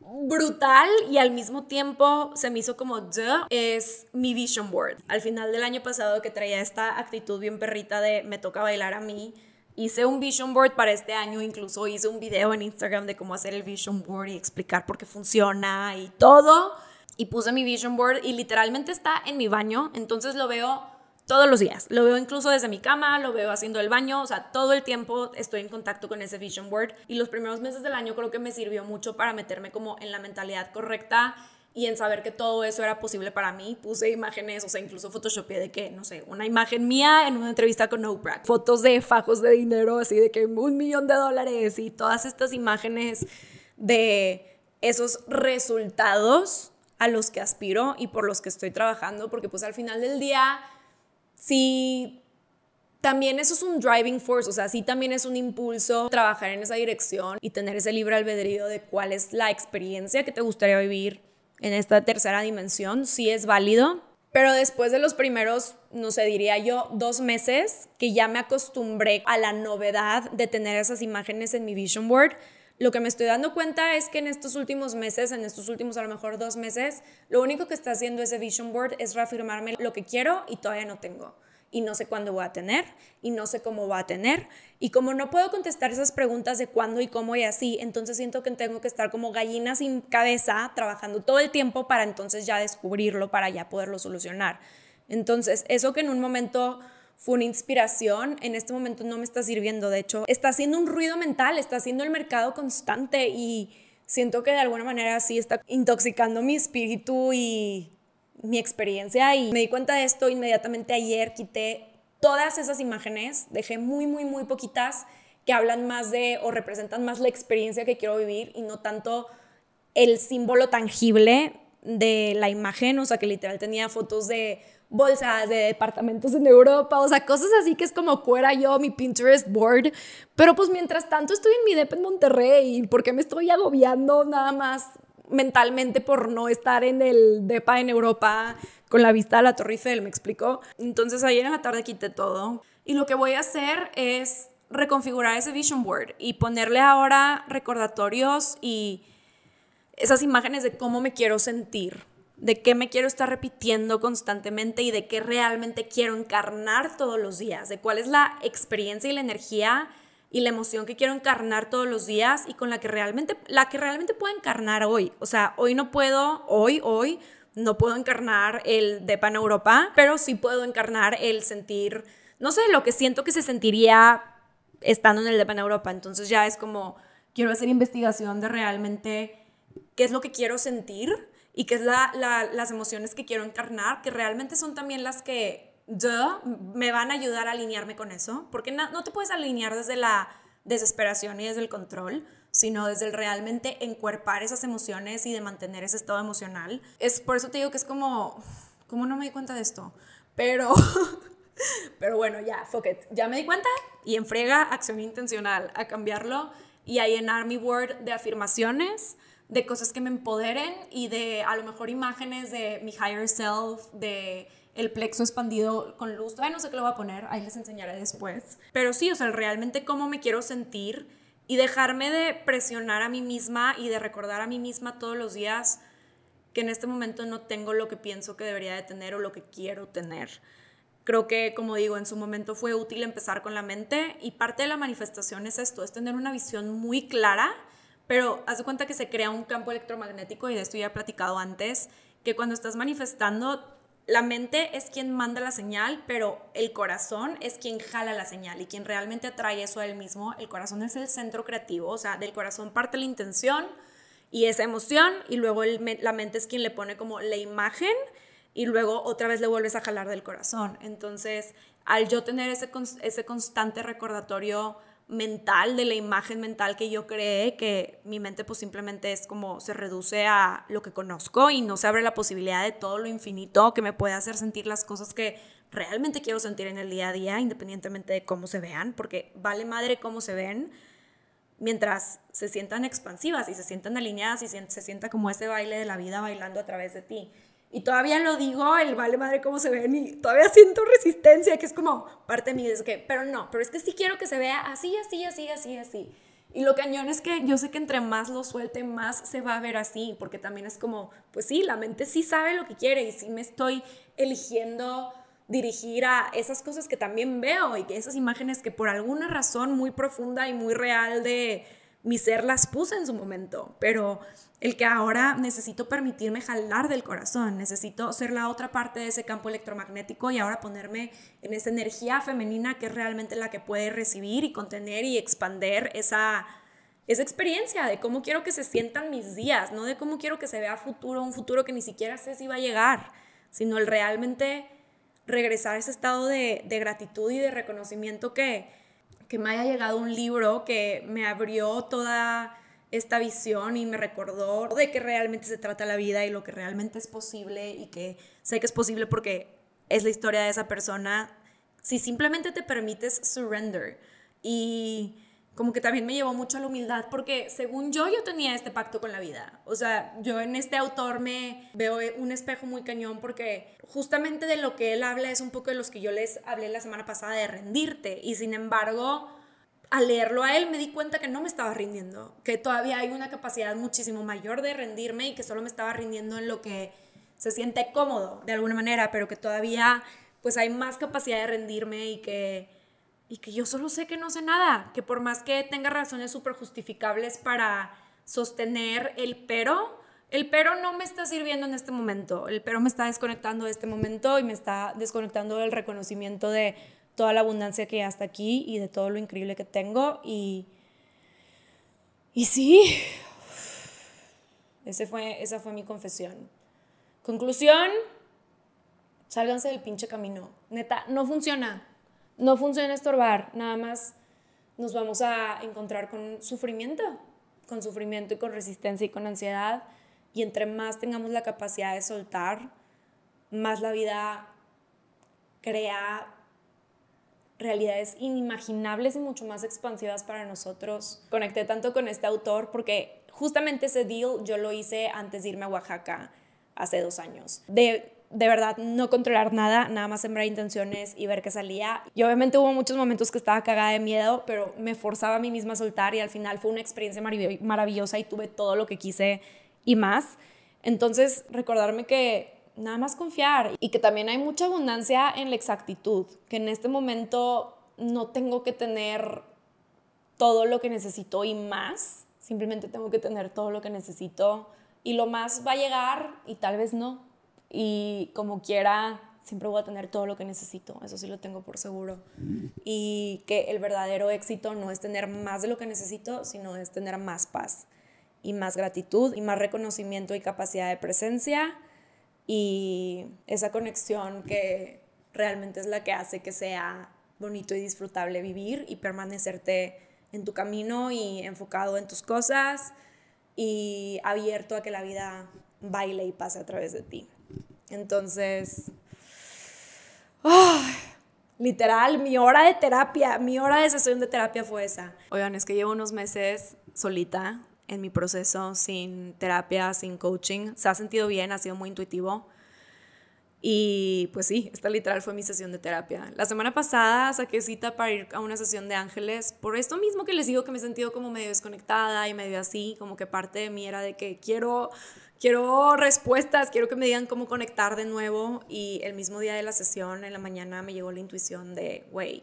brutal y al mismo tiempo se me hizo como duh, es mi vision board. Al final del año pasado que traía esta actitud bien perrita de me toca bailar a mí, hice un vision board para este año, incluso hice un video en Instagram de cómo hacer el vision board y explicar por qué funciona y todo. Y puse mi vision board y literalmente está en mi baño, entonces lo veo todos los días. Lo veo incluso desde mi cama, lo veo haciendo el baño, o sea, todo el tiempo estoy en contacto con ese vision board y los primeros meses del año creo que me sirvió mucho para meterme como en la mentalidad correcta y en saber que todo eso era posible para mí. Puse imágenes, o sea, incluso Photoshopé de que, no sé, una imagen mía en una entrevista con Oprah, fotos de fajos de dinero, así de que un millón de dólares y todas estas imágenes de esos resultados a los que aspiro y por los que estoy trabajando, porque pues al final del día sí, también eso es un driving force, o sea, sí también es un impulso trabajar en esa dirección y tener ese libre albedrío de cuál es la experiencia que te gustaría vivir en esta tercera dimensión, sí es válido. Pero después de los primeros, no sé, diría yo, dos meses que ya me acostumbré a la novedad de tener esas imágenes en mi vision board, lo que me estoy dando cuenta es que en estos últimos meses, en estos últimos a lo mejor dos meses, lo único que está haciendo ese vision board es reafirmarme lo que quiero y todavía no tengo. Y no sé cuándo voy a tener, y no sé cómo va a tener. Y como no puedo contestar esas preguntas de cuándo y cómo y así, entonces siento que tengo que estar como gallina sin cabeza, trabajando todo el tiempo para entonces ya descubrirlo, para ya poderlo solucionar. Entonces, eso que en un momento fue una inspiración, en este momento no me está sirviendo, de hecho, está haciendo un ruido mental, está haciendo el mercado constante y siento que de alguna manera sí está intoxicando mi espíritu y mi experiencia y me di cuenta de esto inmediatamente ayer, quité todas esas imágenes, dejé muy, muy, muy poquitas que hablan más de o representan más la experiencia que quiero vivir y no tanto el símbolo tangible de la imagen, o sea que literal tenía fotos de bolsas de departamentos en Europa, o sea, cosas así que es como cuera yo mi Pinterest board. Pero pues mientras tanto estoy en mi depa en Monterrey, ¿por qué me estoy agobiando nada más mentalmente por no estar en el DEPA en Europa con la vista a la Torre Eiffel? ¿Me explico? Entonces ayer en la tarde quité todo y lo que voy a hacer es reconfigurar ese vision board y ponerle ahora recordatorios y esas imágenes de cómo me quiero sentir de qué me quiero estar repitiendo constantemente y de qué realmente quiero encarnar todos los días, de cuál es la experiencia y la energía y la emoción que quiero encarnar todos los días y con la que realmente la que realmente puedo encarnar hoy. O sea, hoy no puedo, hoy hoy no puedo encarnar el de pan Europa, pero sí puedo encarnar el sentir, no sé, lo que siento que se sentiría estando en el de pan Europa. Entonces ya es como quiero hacer investigación de realmente qué es lo que quiero sentir y que es las emociones que quiero encarnar, que realmente son también las que me van a ayudar a alinearme con eso, porque no, te puedes alinear desde la desesperación y desde el control, sino desde el realmente encuerpar esas emociones y de mantener ese estado emocional. Es por eso te digo que es como, ¿cómo no me di cuenta de esto? Pero, *laughs* pero bueno, ya, fuck it. Ya me di cuenta y enfriega acción intencional a cambiarlo y ahí en Army Word de afirmaciones de cosas que me empoderen y de a lo mejor imágenes de mi higher self, de el plexo expandido con luz. Ay, no sé qué lo voy a poner, ahí les enseñaré después. Pero sí, o sea, realmente cómo me quiero sentir y dejarme de presionar a mí misma y de recordar a mí misma todos los días que en este momento no tengo lo que pienso que debería de tener o lo que quiero tener. Creo que, como digo, en su momento fue útil empezar con la mente y parte de la manifestación es esto, es tener una visión muy clara pero haz cuenta que se crea un campo electromagnético y de esto ya he platicado antes, que cuando estás manifestando, la mente es quien manda la señal, pero el corazón es quien jala la señal y quien realmente atrae eso a él mismo. El corazón es el centro creativo, o sea, del corazón parte la intención y esa emoción y luego la mente es quien le pone como la imagen y luego otra vez le vuelves a jalar del corazón. Entonces, al yo tener ese, ese constante recordatorio mental, de la imagen mental que yo creé, que mi mente pues simplemente es como se reduce a lo que conozco y no se abre la posibilidad de todo lo infinito que me puede hacer sentir las cosas que realmente quiero sentir en el día a día, independientemente de cómo se vean, porque vale madre cómo se ven, mientras se sientan expansivas y se sientan alineadas y se sienta como ese baile de la vida bailando a través de ti. Y todavía lo digo, el vale madre cómo se ven y todavía siento resistencia, que es como parte de mí, es que, pero no, pero es que sí quiero que se vea así, así, así, así, así. Y lo cañón es que yo sé que entre más lo suelte, más se va a ver así, porque también es como, pues sí, la mente sí sabe lo que quiere y sí me estoy eligiendo dirigir a esas cosas que también veo y que esas imágenes que por alguna razón muy profunda y muy real de mi ser las puse en su momento, pero el que ahora necesito permitirme jalar del corazón, necesito ser la otra parte de ese campo electromagnético y ahora ponerme en esa energía femenina que es realmente la que puede recibir y contener y expander esa, esa experiencia de cómo quiero que se sientan mis días, no de cómo quiero que se vea futuro, un futuro que ni siquiera sé si va a llegar, sino el realmente regresar a ese estado de, gratitud y de reconocimiento que, que me haya llegado un libro que me abrió toda esta visión y me recordó de que realmente se trata la vida y lo que realmente es posible y que sé que es posible porque es la historia de esa persona si simplemente te permites surrender y como que también me llevó mucho a la humildad porque según yo yo tenía este pacto con la vida. O sea, yo en este autor me veo un espejo muy cañón porque justamente de lo que él habla es un poco de los que yo les hablé la semana pasada de rendirte y sin embargo al leerlo a él me di cuenta que no me estaba rindiendo, que todavía hay una capacidad muchísimo mayor de rendirme y que solo me estaba rindiendo en lo que se siente cómodo de alguna manera, pero que todavía pues hay más capacidad de rendirme y que, y que yo solo sé que no sé nada, que por más que tenga razones súper justificables para sostener el pero, el pero no me está sirviendo en este momento, el pero me está desconectando de este momento y me está desconectando del reconocimiento de toda la abundancia que hasta aquí y de todo lo increíble que tengo. Y, y sí, *sighs* Ese fue, esa fue mi confesión. Conclusión, sálganse del pinche camino. Neta, no funciona. No funciona estorbar. Nada más nos vamos a encontrar con sufrimiento, con sufrimiento y con resistencia y con ansiedad. Y entre más tengamos la capacidad de soltar, más la vida crea realidades inimaginables y mucho más expansivas para nosotros. Conecté tanto con este autor porque justamente ese deal yo lo hice antes de irme a Oaxaca hace dos años. De, de verdad no controlar nada, nada más sembrar intenciones y ver qué salía. Y obviamente hubo muchos momentos que estaba cagada de miedo, pero me forzaba a mí misma a soltar y al final fue una experiencia maravillosa y tuve todo lo que quise y más. Entonces, recordarme que nada más confiar y que también hay mucha abundancia en la exactitud, que en este momento no tengo que tener todo lo que necesito y más, simplemente tengo que tener todo lo que necesito y lo más va a llegar y tal vez no. Y como quiera, siempre voy a tener todo lo que necesito, eso sí lo tengo por seguro. Y que el verdadero éxito no es tener más de lo que necesito, sino es tener más paz y más gratitud y más reconocimiento y capacidad de presencia y esa conexión que realmente es la que hace que sea bonito y disfrutable vivir y permanecerte en tu camino y enfocado en tus cosas y abierto a que la vida baile y pase a través de ti. Entonces, literal, mi hora de terapia, mi hora de sesión de terapia fue esa. Oigan, es que llevo unos meses solita, en mi proceso sin terapia, sin coaching. Se ha sentido bien, ha sido muy intuitivo. Y pues sí, esta literal fue mi sesión de terapia. La semana pasada saqué cita para ir a una sesión de ángeles por esto mismo que les digo que me he sentido como medio desconectada y medio así, como que parte de mí era de que quiero quiero respuestas, quiero que me digan cómo conectar de nuevo y el mismo día de la sesión en la mañana me llegó la intuición de, güey,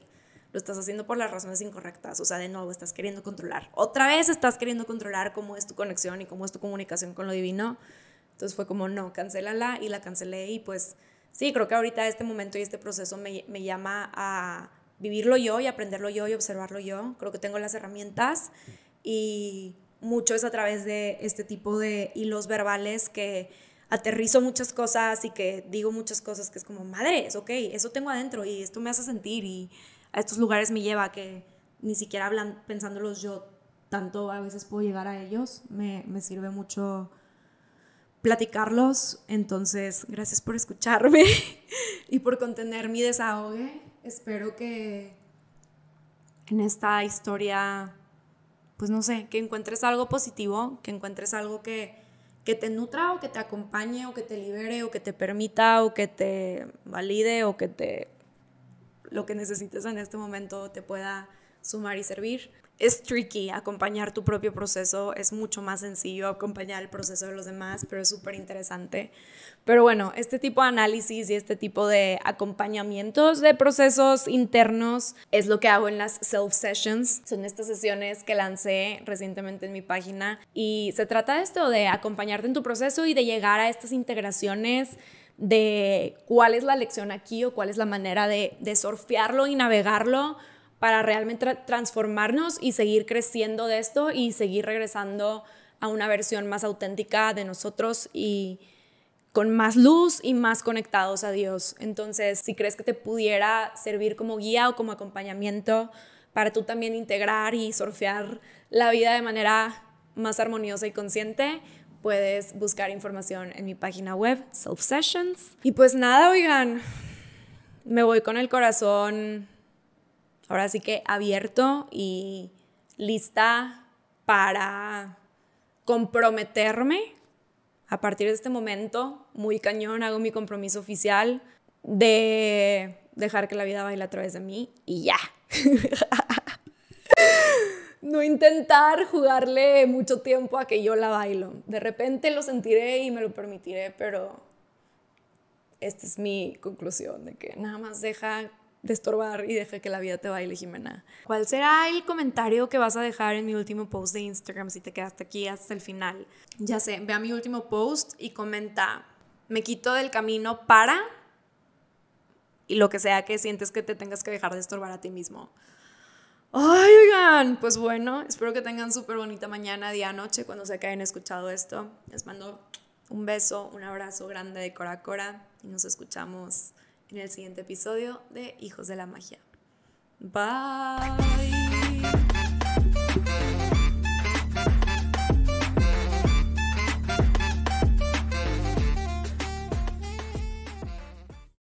estás haciendo por las razones incorrectas. O sea, de nuevo, estás queriendo controlar. Otra vez estás queriendo controlar cómo es tu conexión y cómo es tu comunicación con lo divino. Entonces fue como, no, cancelala, y la cancelé y pues sí, creo que ahorita este momento y este proceso me, me llama a vivirlo yo y aprenderlo yo y observarlo yo. Creo que tengo las herramientas y mucho es a través de este tipo de hilos verbales que aterrizo muchas cosas y que digo muchas cosas que es como, madres, ok, eso tengo adentro y esto me hace sentir y a estos lugares me lleva, que ni siquiera hablan, pensándolos yo tanto a veces puedo llegar a ellos, me, sirve mucho platicarlos. Entonces, gracias por escucharme *laughs* y por contener mi desahogue. Espero que en esta historia, pues no sé, que encuentres algo positivo, que encuentres algo que, que te nutra o que te acompañe o que te libere o que te permita o que te valide o que te lo que necesites en este momento te pueda sumar y servir. Es tricky acompañar tu propio proceso, es mucho más sencillo acompañar el proceso de los demás, pero es súper interesante. Pero bueno, este tipo de análisis y este tipo de acompañamientos de procesos internos es lo que hago en las self-sessions. Son estas sesiones que lancé recientemente en mi página y se trata de esto, de acompañarte en tu proceso y de llegar a estas integraciones de cuál es la lección aquí o cuál es la manera de, de surfearlo y navegarlo para realmente transformarnos y seguir creciendo de esto y seguir regresando a una versión más auténtica de nosotros y con más luz y más conectados a Dios. Entonces, si crees que te pudiera servir como guía o como acompañamiento para tú también integrar y surfear la vida de manera más armoniosa y consciente, puedes buscar información en mi página web, Self Sessions. Y pues nada, oigan, me voy con el corazón ahora sí que abierto y lista para comprometerme a partir de este momento, muy cañón, hago mi compromiso oficial de dejar que la vida baile a través de mí y ya. *laughs* no intentar jugarle mucho tiempo a que yo la bailo. De repente lo sentiré y me lo permitiré, pero esta es mi conclusión, de que nada más deja de estorbar y deja que la vida te baile, Jimena. ¿Cuál será el comentario que vas a dejar en mi último post de Instagram si te quedaste aquí hasta el final? Ya sé, ve a mi último post y comenta, me quito del camino para y lo que sea que sientes que te tengas que dejar de estorbar a ti mismo. Ay, oigan, pues bueno, espero que tengan súper bonita mañana, día, noche, cuando se que hayan escuchado esto. Les mando un beso, un abrazo grande de Cora Cora y nos escuchamos en el siguiente episodio de Hijos de la Magia. Bye.